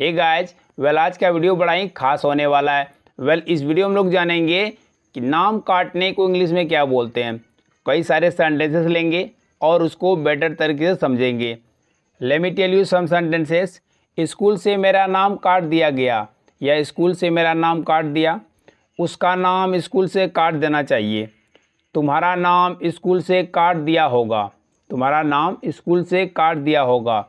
hey guys well आज का video बड़ा ही खास होने वाला है वेल well, इस वीडियो में लोग जानेंगे कि नाम काटने को इंग्लिश में क्या बोलते हैं कई सारे सेंटेंसेस लेंगे और उसको बेटर तरीके से समझेंगे let me tell you some sentences school से मेरा नाम काट दिया गया या स्कूल से मेरा नाम काट दिया उसका नाम स्कूल से काट देना चाहिए तुम्हारा नाम स्कूल से काट दिया होगा तुम्हारा नाम स्कूल से काट दिया होगा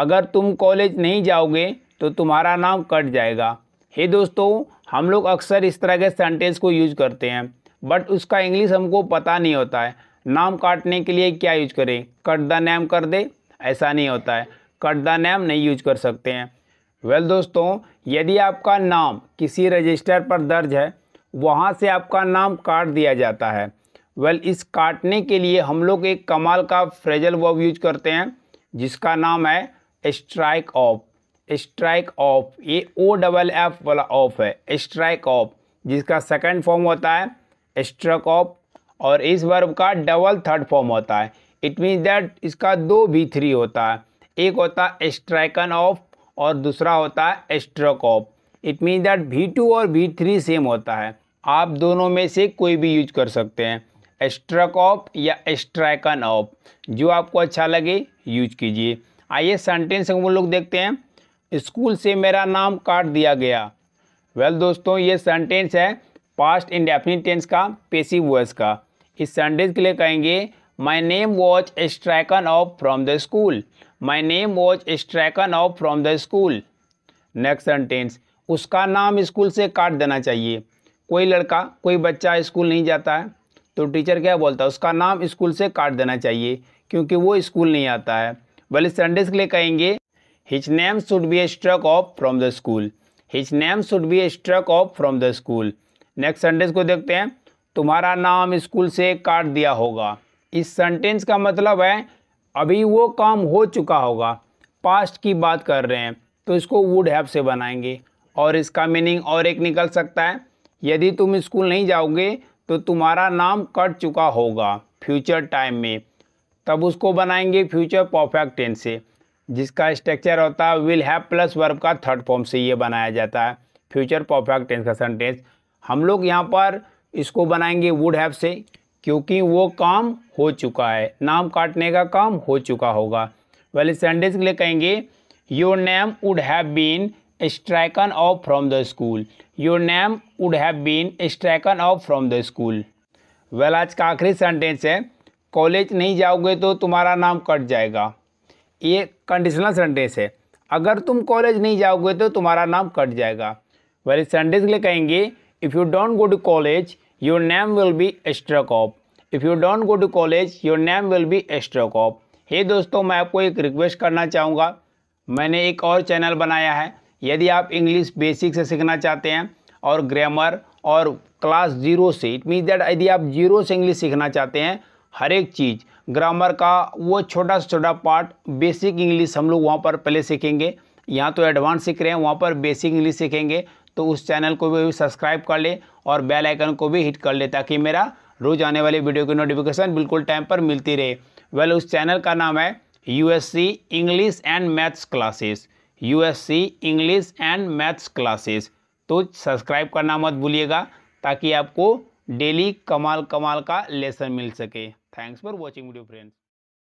अगर तुम कॉलेज नहीं जाओगे तो तुम्हारा नाम कट जाएगा हे दोस्तों हम लोग अक्सर इस तरह के सेंटेंस को यूज करते हैं बट उसका इंग्लिश हमको पता नहीं होता है नाम काटने के लिए क्या यूज करें कट द नेम कर दे ऐसा नहीं होता है कट द नेम नहीं यूज कर सकते हैं वेल well, दोस्तों यदि आपका नाम किसी रजिस्टर पर दर्ज है वहाँ से आपका नाम काट दिया जाता है वेल well, इस काटने के लिए हम लोग एक कमाल का फ्रेजल वर्ब यूज करते हैं जिसका नाम है स्ट्राइक ऑफ स्ट्राइक ऑफ ये ओ डबल एफ वाला ऑफ है स्ट्राइक ऑफ जिसका सेकंड फॉर्म होता है स्ट्रक ऑफ और इस वर्ब का डबल थर्ड फॉर्म होता है इट मीन दैट इसका दो भी थ्री होता है एक होता है स्ट्राइकन ऑफ और दूसरा होता है struck off it mean that V two और वी थ्री सेम होता है आप दोनों में से कोई भी यूज कर सकते हैं स्ट्रक ऑफ या स्ट्राइकन ऑफ जो आपको अच्छा लगे यूज कीजिए आइए सेंटेंस हम लोग देखते हैं स्कूल से मेरा नाम काट दिया गया वेल well, दोस्तों ये सेंटेंस है पास्ट इंडेफिनिट टेंस का पेसिव वर्स का इस सेंटेंस के लिए कहेंगे my name was stricken off from the school my name was stricken off from the school next sentence उसका नाम स्कूल से काट देना चाहिए कोई लड़का कोई बच्चा स्कूल नहीं जाता है तो टीचर क्या बोलता है उसका नाम स्कूल से काट देना चाहिए क्योंकि वो स्कूल नहीं आता है वेल संडेज के लिए कहेंगे which name should be struck off from the school which name should be struck off from the school next sentence को देखते हैं तुम्हारा नाम स्कूल से काट दिया होगा इस सेंटेंस का मतलब है अभी वो काम हो चुका होगा पास्ट की बात कर रहे हैं तो इसको वुड हैव से बनाएंगे और इसका मीनिंग और एक निकल सकता है यदि तुम स्कूल नहीं जाओगे तो तुम्हारा नाम कट चुका होगा फ्यूचर टाइम में तब उसको बनाएंगे फ्यूचर परफेक्ट टेंस से जिसका स्ट्रक्चर होता है विल हैव प्लस वर्ब का थर्ड फॉर्म से ये बनाया जाता है फ्यूचर परफेक्ट टेंस का सेंटेंस हम लोग यहाँ पर इसको बनाएंगे वुड हैव से क्योंकि वो काम हो चुका है नाम काटने का काम हो चुका होगा वाले सेंटेंस के लिए कहेंगे your name would have been stricken off from the school your name would have been stricken off from the school well आज का आखिरी सेंटेंस है कॉलेज नहीं जाओगे तो तुम्हारा नाम कट जाएगा ये कंडीशनल सेंटेंस है अगर तुम कॉलेज नहीं जाओगे तो तुम्हारा नाम कट जाएगा वेरी सेंटेंस के लिए कहेंगे if you don't go to college your name will be struck off if you don't go to college your name will be struck off hey दोस्तों मैं आपको एक रिक्वेस्ट करना चाहूँगा मैंने एक और चैनल बनाया है यदि आप इंग्लिश बेसिक से सीखना चाहते हैं और ग्रामर और क्लास जीरो से इट मीन्स दैट यदि आप जीरो से इंग्लिश सीखना चाहते हैं हर एक चीज़ ग्रामर का वो छोटा से छोटा पार्ट बेसिक इंग्लिश हम लोग वहाँ पर पहले सीखेंगे यहाँ तो एडवांस सीख रहे हैं वहाँ पर बेसिक इंग्लिश सीखेंगे तो उस चैनल को भी सब्सक्राइब कर ले और बेल आइकन को भी हिट कर ले ताकि मेरा रोज़ आने वाली वीडियो की नोटिफिकेशन बिल्कुल टाइम पर मिलती रहे वेल उस चैनल का नाम है C English and maths classes C English and maths classes तो सब्सक्राइब करना मत भूलिएगा ताकि आपको डेली कमाल कमाल का लेसन मिल सके thanks for watching video friends